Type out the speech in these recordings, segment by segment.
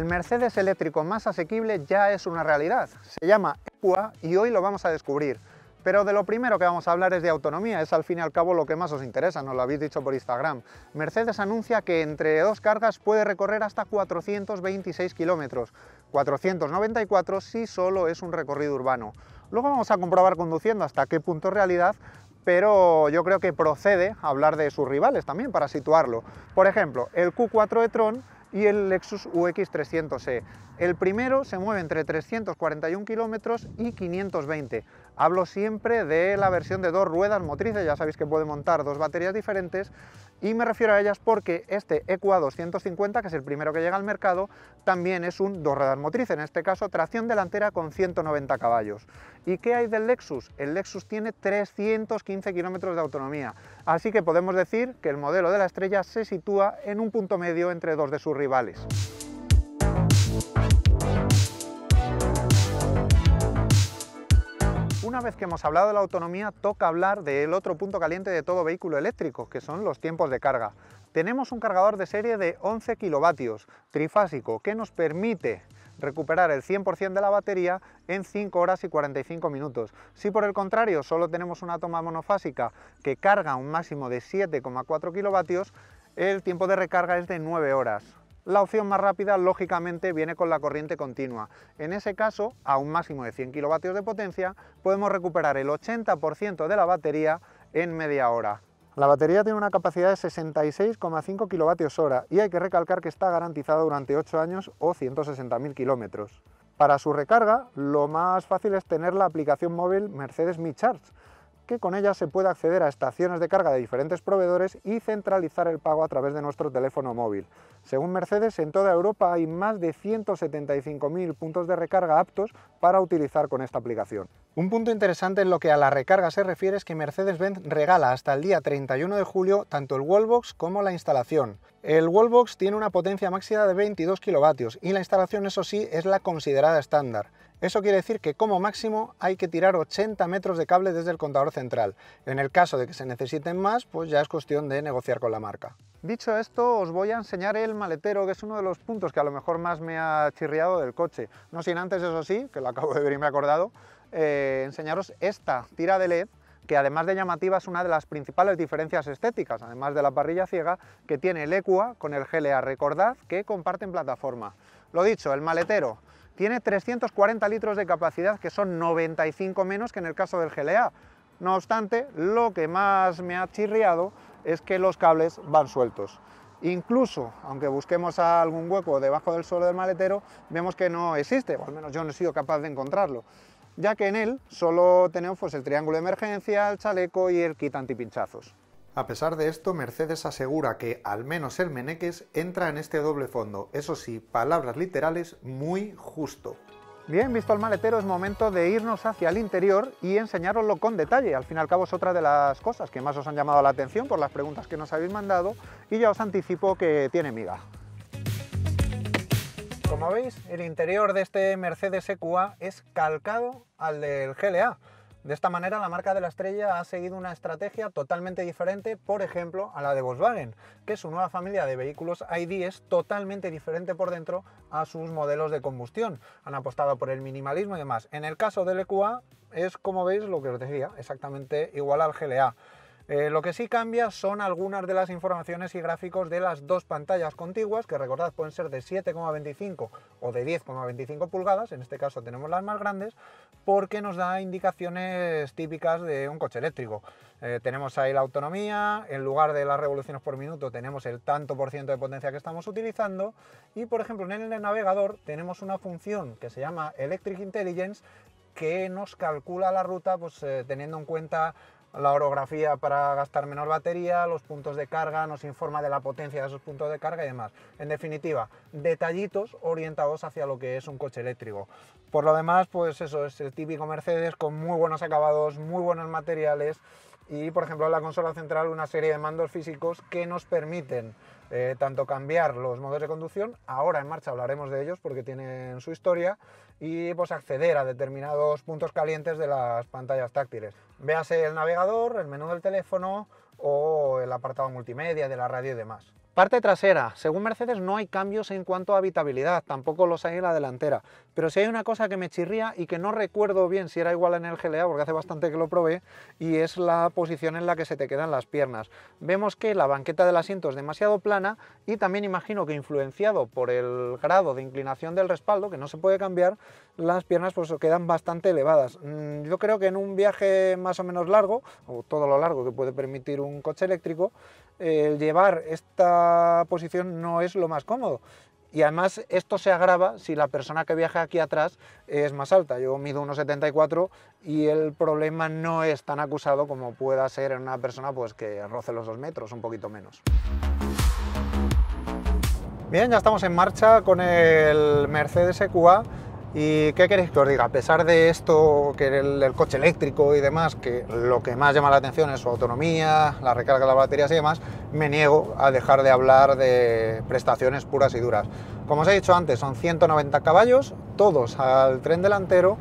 El Mercedes eléctrico más asequible ya es una realidad. Se llama EQA y hoy lo vamos a descubrir. Pero de lo primero que vamos a hablar es de autonomía, es al fin y al cabo lo que más os interesa, nos lo habéis dicho por Instagram. Mercedes anuncia que entre dos cargas puede recorrer hasta 426 kilómetros, 494 si solo es un recorrido urbano. Luego vamos a comprobar conduciendo hasta qué punto es realidad, pero yo creo que procede hablar de sus rivales también para situarlo. Por ejemplo, el Q4 e-tron y el Lexus UX300E. El primero se mueve entre 341 kilómetros y 520. Hablo siempre de la versión de dos ruedas motrices, ya sabéis que puede montar dos baterías diferentes y me refiero a ellas porque este EQA 250, que es el primero que llega al mercado, también es un dos ruedas motrices, en este caso tracción delantera con 190 caballos. ¿Y qué hay del Lexus? El Lexus tiene 315 kilómetros de autonomía, así que podemos decir que el modelo de la estrella se sitúa en un punto medio entre dos de sus rivales. Una vez que hemos hablado de la autonomía, toca hablar del otro punto caliente de todo vehículo eléctrico, que son los tiempos de carga. Tenemos un cargador de serie de 11 kilovatios, trifásico, que nos permite recuperar el 100% de la batería en 5 horas y 45 minutos. Si por el contrario solo tenemos una toma monofásica que carga un máximo de 7,4 kilovatios, el tiempo de recarga es de 9 horas. La opción más rápida, lógicamente, viene con la corriente continua. En ese caso, a un máximo de 100 kW de potencia, podemos recuperar el 80% de la batería en media hora. La batería tiene una capacidad de 66,5 kWh y hay que recalcar que está garantizada durante 8 años o 160.000 kilómetros. Para su recarga, lo más fácil es tener la aplicación móvil Mercedes Mi Charge, con ella se puede acceder a estaciones de carga de diferentes proveedores y centralizar el pago a través de nuestro teléfono móvil. Según Mercedes, en toda Europa hay más de 175.000 puntos de recarga aptos para utilizar con esta aplicación. Un punto interesante en lo que a la recarga se refiere es que Mercedes-Benz regala hasta el día 31 de julio tanto el wallbox como la instalación. El wallbox tiene una potencia máxima de 22 kW y la instalación, eso sí, es la considerada estándar. Eso quiere decir que como máximo hay que tirar 80 metros de cable desde el contador central. En el caso de que se necesiten más, pues ya es cuestión de negociar con la marca. Dicho esto, os voy a enseñar el maletero, que es uno de los puntos que a lo mejor más me ha chirriado del coche. No sin antes, eso sí, que lo acabo de ver y me he acordado, eh, enseñaros esta tira de LED, que además de llamativa es una de las principales diferencias estéticas, además de la parrilla ciega, que tiene el Equa con el GLA. Recordad que comparten plataforma. Lo dicho, el maletero. Tiene 340 litros de capacidad, que son 95 menos que en el caso del GLA. No obstante, lo que más me ha chirriado es que los cables van sueltos. Incluso, aunque busquemos algún hueco debajo del suelo del maletero, vemos que no existe, o al menos yo no he sido capaz de encontrarlo, ya que en él solo tenemos pues, el triángulo de emergencia, el chaleco y el kit antipinchazos. A pesar de esto, Mercedes asegura que, al menos el Meneques, entra en este doble fondo, eso sí, palabras literales, muy justo. Bien, visto el maletero es momento de irnos hacia el interior y enseñároslo con detalle. Al fin y al cabo es otra de las cosas que más os han llamado la atención por las preguntas que nos habéis mandado y ya os anticipo que tiene miga. Como veis, el interior de este Mercedes EQA es calcado al del GLA. De esta manera, la marca de la estrella ha seguido una estrategia totalmente diferente, por ejemplo, a la de Volkswagen, que su nueva familia de vehículos ID es totalmente diferente por dentro a sus modelos de combustión. Han apostado por el minimalismo y demás. En el caso del EQA, es como veis lo que os decía, exactamente igual al GLA. Eh, lo que sí cambia son algunas de las informaciones y gráficos de las dos pantallas contiguas, que recordad pueden ser de 7,25 o de 10,25 pulgadas, en este caso tenemos las más grandes, porque nos da indicaciones típicas de un coche eléctrico. Eh, tenemos ahí la autonomía, en lugar de las revoluciones por minuto tenemos el tanto por ciento de potencia que estamos utilizando y por ejemplo en el navegador tenemos una función que se llama Electric Intelligence que nos calcula la ruta pues, eh, teniendo en cuenta la orografía para gastar menos batería, los puntos de carga, nos informa de la potencia de esos puntos de carga y demás. En definitiva, detallitos orientados hacia lo que es un coche eléctrico. Por lo demás, pues eso, es el típico Mercedes con muy buenos acabados, muy buenos materiales y, por ejemplo, en la consola central una serie de mandos físicos que nos permiten eh, tanto cambiar los modos de conducción, ahora en marcha hablaremos de ellos porque tienen su historia, y pues acceder a determinados puntos calientes de las pantallas táctiles. Véase el navegador, el menú del teléfono o el apartado multimedia de la radio y demás. Parte trasera. Según Mercedes no hay cambios en cuanto a habitabilidad, tampoco los hay en la delantera. Pero si hay una cosa que me chirría y que no recuerdo bien si era igual en el GLA, porque hace bastante que lo probé, y es la posición en la que se te quedan las piernas. Vemos que la banqueta del asiento es demasiado plana, y también imagino que influenciado por el grado de inclinación del respaldo, que no se puede cambiar, las piernas pues quedan bastante elevadas. Mm, yo creo que en un viaje más o menos largo, o todo lo largo que puede permitir un coche eléctrico, el llevar esta posición no es lo más cómodo. Y además esto se agrava si la persona que viaja aquí atrás es más alta. Yo mido 1,74 y el problema no es tan acusado como pueda ser en una persona pues, que roce los dos metros, un poquito menos. Bien, ya estamos en marcha con el Mercedes EQA y ¿qué queréis que os diga? A pesar de esto, que el, el, coche eléctrico y demás, que lo que más llama la atención es su autonomía, la recarga de las baterías y demás, me niego a dejar de hablar de prestaciones puras y duras. Como os he dicho antes, son 190 caballos, todos al tren delantero,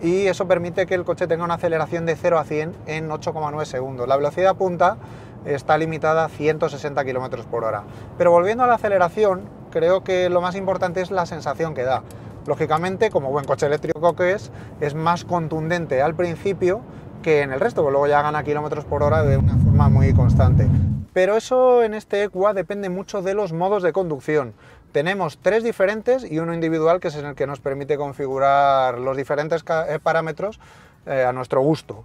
y eso permite que el coche tenga una aceleración de 0 a 100 en 8,9 segundos. La velocidad punta está limitada a 160 km por hora. Pero volviendo a la aceleración, creo que lo más importante es la sensación que da. Lógicamente, como buen coche eléctrico que es, es más contundente al principio que en el resto, que luego ya gana kilómetros por hora de una forma muy constante. Pero eso en este EQA depende mucho de los modos de conducción. Tenemos tres diferentes y uno individual que es en el que nos permite configurar los diferentes eh, parámetros eh, a nuestro gusto.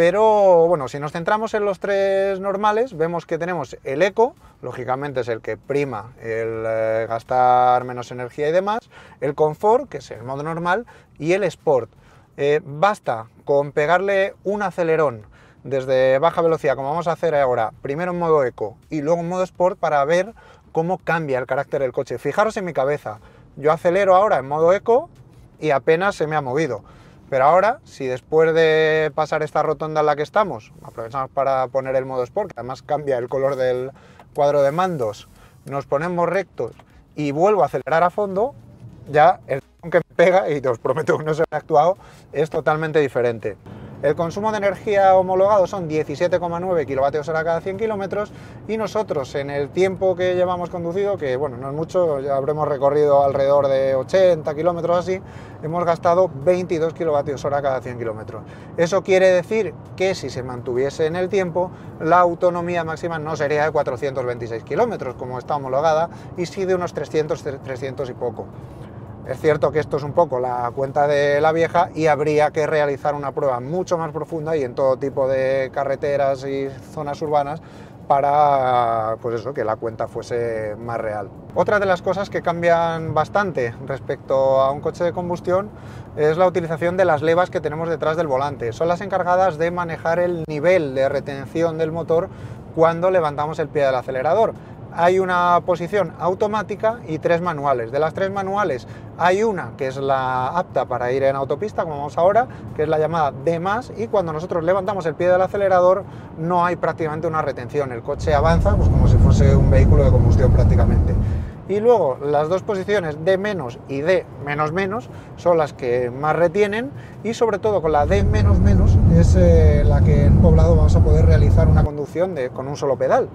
Pero bueno, si nos centramos en los tres normales, vemos que tenemos el eco, lógicamente es el que prima el eh, gastar menos energía y demás, el confort, que es el modo normal, y el sport. Eh, basta con pegarle un acelerón desde baja velocidad, como vamos a hacer ahora, primero en modo eco y luego en modo sport para ver cómo cambia el carácter del coche. Fijaros en mi cabeza, yo acelero ahora en modo eco y apenas se me ha movido. Pero ahora, si después de pasar esta rotonda en la que estamos, aprovechamos para poner el modo Sport, que además cambia el color del cuadro de mandos, nos ponemos rectos y vuelvo a acelerar a fondo, ya el que me pega, y os prometo que no se me ha actuado, es totalmente diferente. El consumo de energía homologado son 17,9 kWh cada 100 kilómetros y nosotros en el tiempo que llevamos conducido, que bueno, no es mucho, ya habremos recorrido alrededor de 80 kilómetros así, hemos gastado 22 kWh cada 100 kilómetros. Eso quiere decir que si se mantuviese en el tiempo, la autonomía máxima no sería de 426 kilómetros como está homologada y sí de unos 300, 300 y poco. Es cierto que esto es un poco la cuenta de la vieja y habría que realizar una prueba mucho más profunda y en todo tipo de carreteras y zonas urbanas para pues eso, que la cuenta fuese más real. Otra de las cosas que cambian bastante respecto a un coche de combustión es la utilización de las levas que tenemos detrás del volante. Son las encargadas de manejar el nivel de retención del motor cuando levantamos el pie del acelerador hay una posición automática y tres manuales. De las tres manuales hay una que es la apta para ir en autopista, como vamos ahora, que es la llamada D+, y cuando nosotros levantamos el pie del acelerador no hay prácticamente una retención. El coche avanza pues, como si fuese un vehículo de combustión prácticamente. Y luego las dos posiciones D- y D--, son las que más retienen y sobre todo con la D- es eh, la que en poblado vamos a poder realizar una conducción con un solo pedal.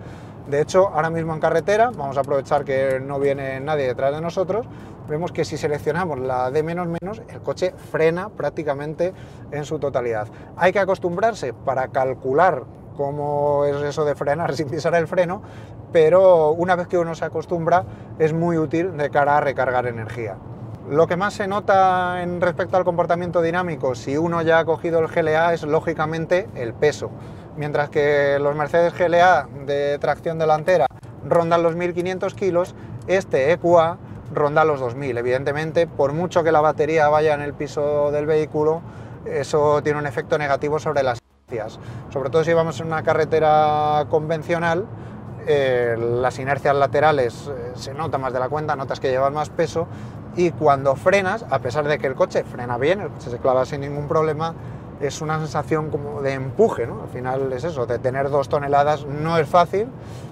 De hecho, ahora mismo en carretera, vamos a aprovechar que no viene nadie detrás de nosotros, vemos que si seleccionamos la D menos menos, el coche frena prácticamente en su totalidad. Hay que acostumbrarse para calcular cómo es eso de frenar sin pisar el freno, pero una vez que uno se acostumbra es muy útil de cara a recargar energía. Lo que más se nota en respecto al comportamiento dinámico, si uno ya ha cogido el GLA, es lógicamente el peso mientras que los Mercedes GLA de tracción delantera rondan los 1500 kilos, este EQA ronda los 2000. Evidentemente, por mucho que la batería vaya en el piso del vehículo, eso tiene un efecto negativo sobre las inercias. Sobre todo si vamos en una carretera convencional, eh, las inercias laterales eh, se notan más de la cuenta, notas que llevan más peso y cuando frenas, a pesar de que el coche frena bien, se clava sin ningún problema, es una sensación como de empuje, ¿no? Al final es eso, de tener dos toneladas no es fácil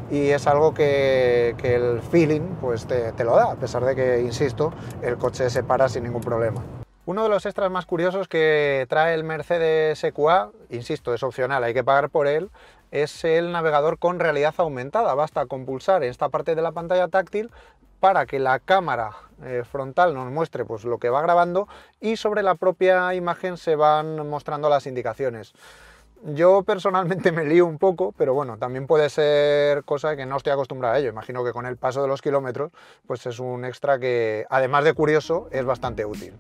y es algo que, el feeling pues te, lo da, a pesar de que, insisto, el coche se para sin ningún problema. Uno de los extras más curiosos que trae el Mercedes EQA, insisto, es opcional, hay que pagar por él, es el navegador con realidad aumentada. Basta con pulsar en esta parte de la pantalla táctil para que la cámara eh, frontal nos muestre pues, lo que va grabando y sobre la propia imagen se van mostrando las indicaciones. Yo personalmente me lío un poco, pero bueno, también puede ser cosa que no estoy acostumbrado a ello. Imagino que con el paso de los kilómetros, pues es un extra que, además de curioso, es bastante útil.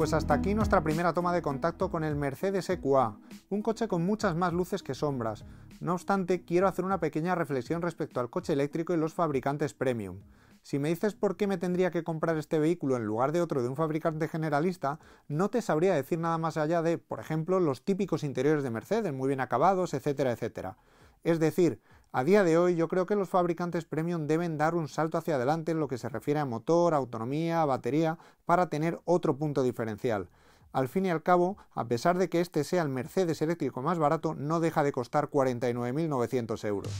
Pues hasta aquí nuestra primera toma de contacto con el Mercedes EQA, un coche con muchas más luces que sombras. No obstante, quiero hacer una pequeña reflexión respecto al coche eléctrico y los fabricantes premium. Si me dices por qué me tendría que comprar este vehículo en lugar de otro de un fabricante generalista, no te sabría decir nada más allá de, por ejemplo, los típicos interiores de Mercedes, muy bien acabados, etcétera, etcétera. Es decir, a día de hoy yo creo que los fabricantes premium deben dar un salto hacia adelante en lo que se refiere a motor, autonomía, batería, para tener otro punto diferencial. Al fin y al cabo, a pesar de que este sea el Mercedes eléctrico más barato, no deja de costar 49.900 euros.